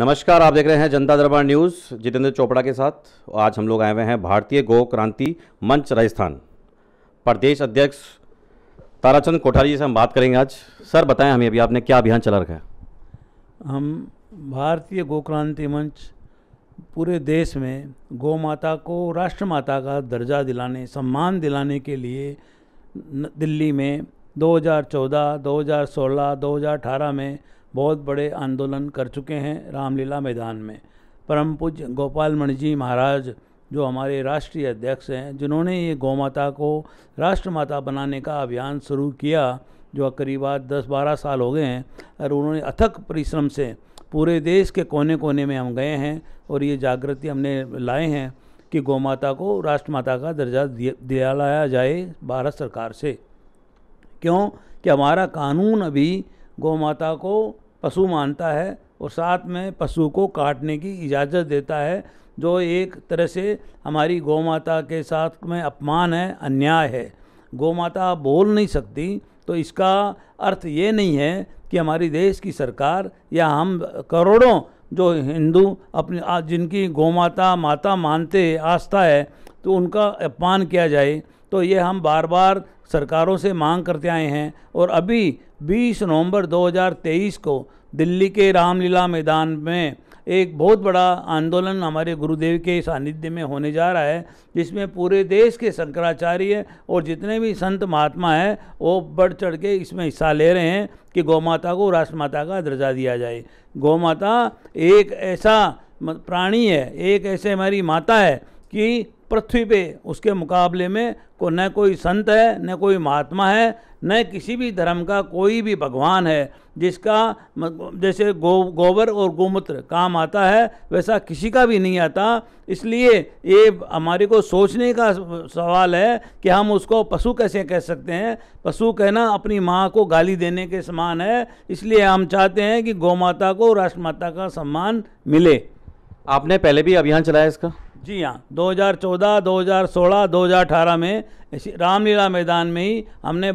नमस्कार आप देख रहे हैं जनता दरबार न्यूज़ जितेंद्र चोपड़ा के साथ आज हम लोग आए हुए हैं भारतीय गो क्रांति मंच राजस्थान प्रदेश अध्यक्ष ताराचंद कोठारी जी से हम बात करेंगे आज सर बताएं हमें अभी आपने क्या अभियान चला रखा है हम भारतीय गो क्रांति मंच पूरे देश में गौ माता को राष्ट्र माता का दर्जा दिलाने सम्मान दिलाने के लिए दिल्ली में 2014, 2016, 2018 में बहुत बड़े आंदोलन कर चुके हैं रामलीला मैदान में परम पूज्य गोपाल मणि जी महाराज जो हमारे राष्ट्रीय अध्यक्ष हैं जिन्होंने ये गौमाता को राष्ट्र माता बनाने का अभियान शुरू किया जो करीब आज दस बारह साल हो गए हैं और उन्होंने अथक परिश्रम से पूरे देश के कोने कोने में हम गए हैं और ये जागृति हमने लाए हैं कि गौमाता को राष्ट्र माता का दर्जा दिया लाया जाए भारत सरकार से क्यों कि हमारा कानून अभी गौ माता को पशु मानता है और साथ में पशु को काटने की इजाज़त देता है जो एक तरह से हमारी गौ माता के साथ में अपमान है अन्याय है गौ माता बोल नहीं सकती तो इसका अर्थ ये नहीं है कि हमारी देश की सरकार या हम करोड़ों जो हिंदू अपने जिनकी गौ माता माता मानते आस्था है तो उनका अपमान किया जाए तो ये हम बार बार सरकारों से मांग करते आए हैं और अभी 20 नवंबर 2023 को दिल्ली के रामलीला मैदान में एक बहुत बड़ा आंदोलन हमारे गुरुदेव के सानिध्य में होने जा रहा है जिसमें पूरे देश के शंकराचार्य और जितने भी संत महात्मा हैं वो बढ़ चढ़ के इसमें हिस्सा ले रहे हैं कि गौ माता को राष्ट्र माता का दर्जा दिया जाए गौ माता एक ऐसा प्राणी है एक ऐसे हमारी माता है कि पृथ्वी पे उसके मुकाबले में को न कोई संत है न कोई महात्मा है न किसी भी धर्म का कोई भी भगवान है जिसका जैसे गो गोबर और गोमूत्र काम आता है वैसा किसी का भी नहीं आता इसलिए ये हमारे को सोचने का सवाल है कि हम उसको पशु कैसे कह सकते हैं पशु कहना अपनी माँ को गाली देने के समान है इसलिए हम चाहते हैं कि गौ माता को राष्ट्र माता का सम्मान मिले आपने पहले भी अभियान चलाया इसका जी हाँ 2014, 2016, 2018 में इसी रामलीला मैदान में ही हमने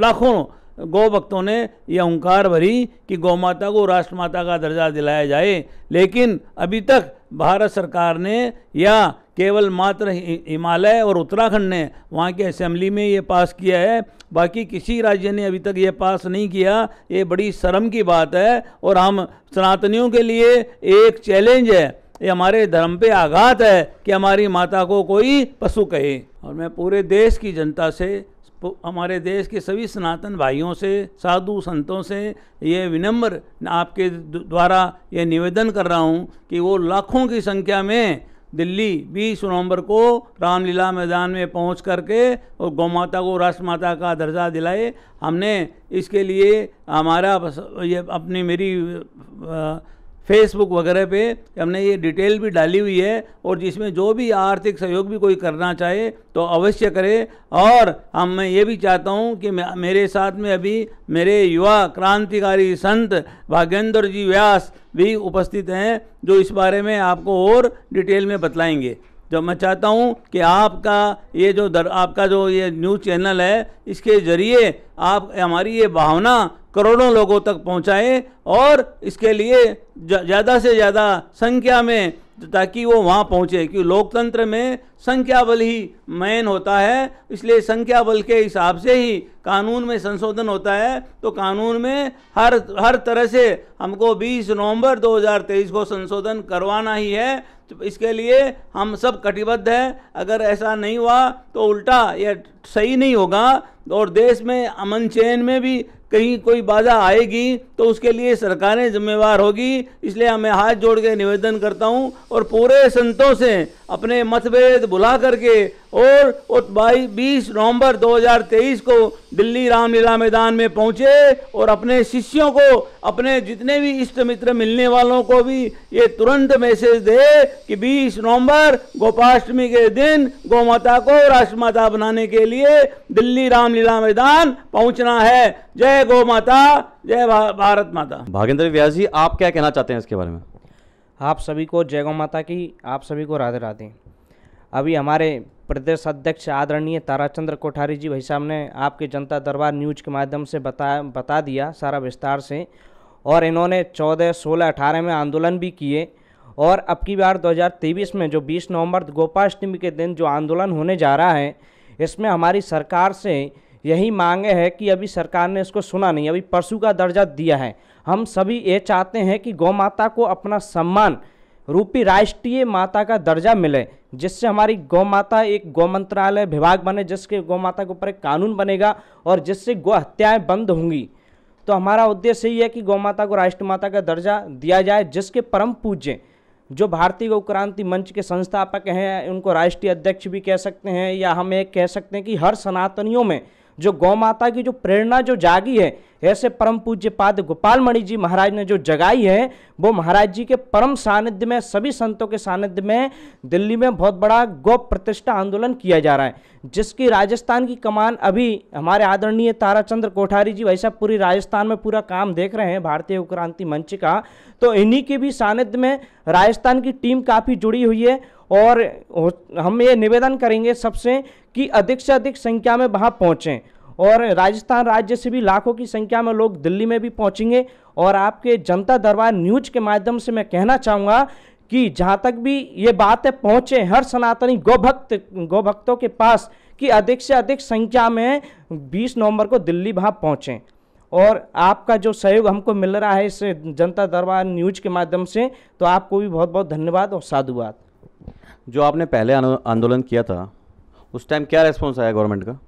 लाखों गौ भक्तों ने यह हंकार भरी कि गौ माता को राष्ट्र माता का दर्जा दिलाया जाए लेकिन अभी तक भारत सरकार ने या केवल मात्र हिमालय और उत्तराखंड ने वहाँ के असेंबली में ये पास किया है बाकी किसी राज्य ने अभी तक ये पास नहीं किया ये बड़ी शर्म की बात है और हम सनातनियों के लिए एक चैलेंज है ये हमारे धर्म पे आघात है कि हमारी माता को कोई पशु कहे और मैं पूरे देश की जनता से हमारे देश के सभी सनातन भाइयों से साधु संतों से ये विनम्र आपके द्वारा ये निवेदन कर रहा हूँ कि वो लाखों की संख्या में दिल्ली बीस नवंबर को रामलीला मैदान में पहुंच करके और गौ माता को राष्ट्र माता का दर्जा दिलाए हमने इसके लिए हमारा ये अपनी मेरी आ, फेसबुक वगैरह पे हमने ये डिटेल भी डाली हुई है और जिसमें जो भी आर्थिक सहयोग भी कोई करना चाहे तो अवश्य करे और हम मैं ये भी चाहता हूँ कि मेरे साथ में अभी मेरे युवा क्रांतिकारी संत भागेंद्र जी व्यास भी उपस्थित हैं जो इस बारे में आपको और डिटेल में बतलाएंगे जब तो मैं चाहता हूँ कि आपका ये जो दर आपका जो ये न्यूज़ चैनल है इसके ज़रिए आप हमारी ये भावना करोड़ों लोगों तक पहुँचाएँ और इसके लिए ज़्यादा से ज़्यादा संख्या में ताकि वो वहाँ पहुँचे क्योंकि लोकतंत्र में संख्या बल ही मैन होता है इसलिए संख्या बल के हिसाब से ही कानून में संशोधन होता है तो कानून में हर हर तरह से हमको 20 नवंबर 2023 को संशोधन करवाना ही है तो इसके लिए हम सब कटिबद्ध हैं अगर ऐसा नहीं हुआ तो उल्टा यह सही नहीं होगा और देश में अमन चैन में भी कहीं कोई बाधा आएगी तो उसके लिए सरकारें जिम्मेवार होगी इसलिए मैं हाथ जोड़ के निवेदन करता हूं और पूरे संतों से अपने मतभेद भुला करके और बाई बीस नवंबर 2023 को दिल्ली रामलीला मैदान में पहुंचे और अपने शिष्यों को अपने जितने भी इष्ट मित्र मिलने वालों को भी ये तुरंत मैसेज दे कि 20 नवंबर गोपाष्टमी के दिन गौ माता को राष्ट्र माता बनाने के लिए लिए दिल्ली रामलीला मैदान पहुंचना है जय गो माता जय भारत माता भागेंद्र व्यास जी आप क्या कहना चाहते हैं इसके बारे में आप सभी को जय गौ माता की आप सभी को राधे राधे अभी हमारे प्रदेश अध्यक्ष आदरणीय ताराचंद्र कोठारी जी भाई साहब ने आपके जनता दरबार न्यूज़ के माध्यम से बता बता दिया सारा विस्तार से और इन्होंने 14, 16, 18 में आंदोलन भी किए और अब की बार 2023 में जो 20 नवंबर गोपाष्टमी के दिन जो आंदोलन होने जा रहा है इसमें हमारी सरकार से यही मांगे है कि अभी सरकार ने इसको सुना नहीं अभी पशु का दर्जा दिया है हम सभी ये चाहते हैं कि गौ माता को अपना सम्मान रूपी राष्ट्रीय माता का दर्जा मिले जिससे हमारी गौ माता एक गौ मंत्रालय विभाग बने जिसके गौ माता के ऊपर एक कानून बनेगा और जिससे गौ हत्याएँ बंद होंगी तो हमारा उद्देश्य यही है कि गौ माता को राष्ट्र माता का दर्जा दिया जाए जिसके परम पूज्य जो भारतीय गौ क्रांति मंच के संस्थापक हैं उनको राष्ट्रीय अध्यक्ष भी कह सकते हैं या हम एक कह सकते हैं कि हर सनातनियों में जो गौ माता की जो प्रेरणा जो जागी है ऐसे परम पूज्य पाद गोपाल मणि जी महाराज ने जो जगाई है वो महाराज जी के परम सानिध्य में सभी संतों के सानिध्य में दिल्ली में बहुत बड़ा गौ प्रतिष्ठा आंदोलन किया जा रहा है जिसकी राजस्थान की कमान अभी हमारे आदरणीय ताराचंद्र कोठारी जी वैसा पूरी राजस्थान में पूरा काम देख रहे हैं भारतीय क्रांति मंच का तो इन्हीं के भी सानिध्य में राजस्थान की टीम काफ़ी जुड़ी हुई है और हम ये निवेदन करेंगे सबसे कि अधिक से अधिक संख्या में वहाँ पहुँचें और राजस्थान राज्य से भी लाखों की संख्या में लोग दिल्ली में भी पहुँचेंगे और आपके जनता दरबार न्यूज के माध्यम से मैं कहना चाहूँगा कि जहाँ तक भी ये बातें पहुँचे हर सनातनी गोभक्त गोभक्तों के पास कि अधिक से अधिक संख्या में 20 नवंबर को दिल्ली वहाँ पहुँचें और आपका जो सहयोग हमको मिल रहा है इस जनता दरबार न्यूज के माध्यम से तो आपको भी बहुत बहुत धन्यवाद और साधुवाद जो आपने पहले आंदोलन किया था उस टाइम क्या रेस्पॉन्स आया गवर्नमेंट का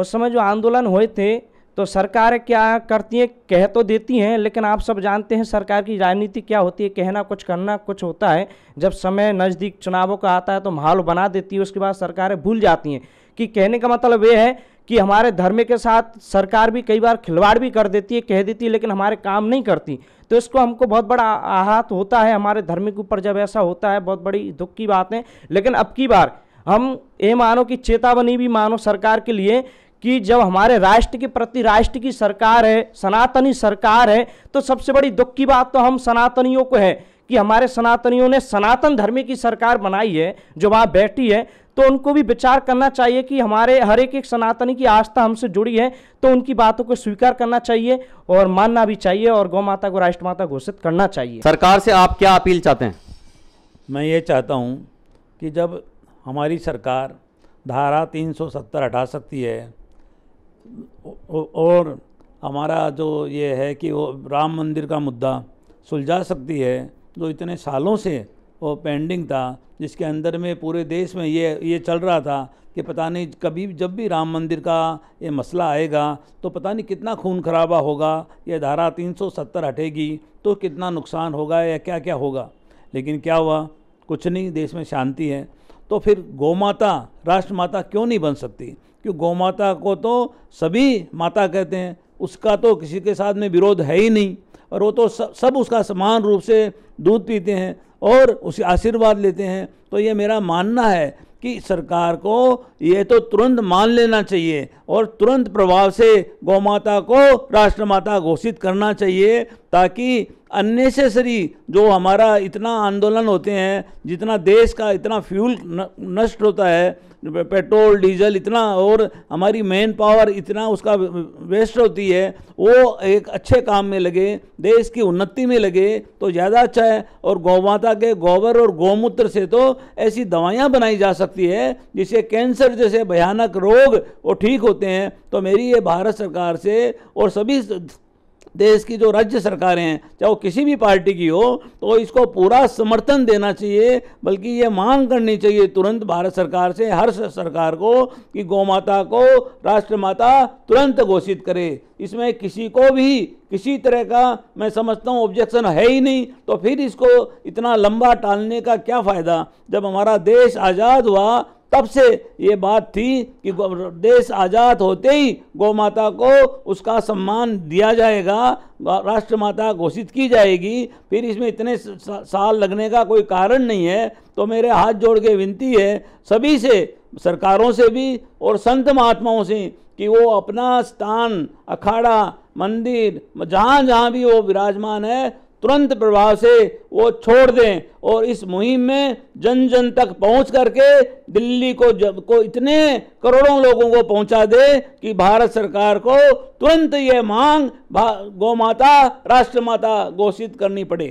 उस समय जो आंदोलन हुए थे तो सरकार क्या करती है कह तो देती हैं लेकिन आप सब जानते हैं सरकार की राजनीति क्या होती है कहना कुछ करना कुछ होता है जब समय नज़दीक चुनावों का आता है तो माहौल बना देती है उसके बाद सरकारें भूल जाती हैं कि कहने का मतलब ये है कि हमारे धर्म के साथ सरकार भी कई बार खिलवाड़ भी कर देती है कह देती है लेकिन हमारे काम नहीं करती तो इसको हमको बहुत बड़ा आहत होता है हमारे धर्म के ऊपर जब ऐसा होता है बहुत बड़ी दुख की बात है लेकिन अब की बार हम ये मानो कि चेतावनी भी मानो सरकार के लिए कि जब हमारे राष्ट्र के प्रति राष्ट्र की सरकार है सनातनी सरकार है तो सबसे बड़ी दुख की बात तो हम सनातनियों को है कि हमारे सनातनियों ने सनातन धर्म की सरकार बनाई है जो वहाँ बैठी है तो उनको भी विचार करना चाहिए कि हमारे हर एक एक सनातनी की आस्था हमसे जुड़ी है तो उनकी बातों को स्वीकार करना चाहिए और मानना भी चाहिए और गौ माता को राष्ट्र माता घोषित करना चाहिए सरकार से आप क्या अपील चाहते हैं मैं ये चाहता हूँ कि जब हमारी सरकार धारा तीन सौ सत्तर हटा सकती है और हमारा जो ये है कि वो राम मंदिर का मुद्दा सुलझा सकती है जो इतने सालों से वो पेंडिंग था जिसके अंदर में पूरे देश में ये ये चल रहा था कि पता नहीं कभी जब भी राम मंदिर का ये मसला आएगा तो पता नहीं कितना खून खराबा होगा ये धारा 370 हटेगी तो कितना नुकसान होगा या क्या क्या होगा लेकिन क्या हुआ कुछ नहीं देश में शांति है तो फिर गौमाता राष्ट्र माता क्यों नहीं बन सकती क्यों गौमाता को तो सभी माता कहते हैं उसका तो किसी के साथ में विरोध है ही नहीं और वो तो सब सब उसका समान रूप से दूध पीते हैं और उसे आशीर्वाद लेते हैं तो ये मेरा मानना है कि सरकार को ये तो तुरंत मान लेना चाहिए और तुरंत प्रभाव से गौमाता को राष्ट्रमाता घोषित करना चाहिए ताकि अननेसेसरी जो हमारा इतना आंदोलन होते हैं जितना देश का इतना फ्यूल नष्ट होता है पेट्रोल डीजल इतना और हमारी मैन पावर इतना उसका वेस्ट होती है वो एक अच्छे काम में लगे देश की उन्नति में लगे तो ज़्यादा अच्छा है और गौमाता के गोबर और गौमूत्र से तो ऐसी दवाइयाँ बनाई जा सकती है जिससे कैंसर जैसे भयानक रोग वो ठीक होते हैं तो मेरी ये भारत सरकार से और सभी देश की जो राज्य सरकारें हैं चाहे वो किसी भी पार्टी की हो तो इसको पूरा समर्थन देना चाहिए बल्कि ये मांग करनी चाहिए तुरंत भारत सरकार से हर सरकार को कि गौ माता को राष्ट्रमाता तुरंत घोषित करे इसमें किसी को भी किसी तरह का मैं समझता हूँ ऑब्जेक्शन है ही नहीं तो फिर इसको इतना लंबा टालने का क्या फ़ायदा जब हमारा देश आज़ाद हुआ तब से ये बात थी कि देश आज़ाद होते ही गौ माता को उसका सम्मान दिया जाएगा राष्ट्र माता घोषित की जाएगी फिर इसमें इतने साल लगने का कोई कारण नहीं है तो मेरे हाथ जोड़ के विनती है सभी से सरकारों से भी और संत महात्माओं से कि वो अपना स्थान अखाड़ा मंदिर जहाँ जहाँ भी वो विराजमान है तुरंत प्रभाव से वो छोड़ दें और इस मुहिम में जन जन तक पहुंच करके दिल्ली को जब को इतने करोड़ों लोगों को पहुंचा दे कि भारत सरकार को तुरंत ये मांग गौ माता राष्ट्र माता घोषित करनी पड़े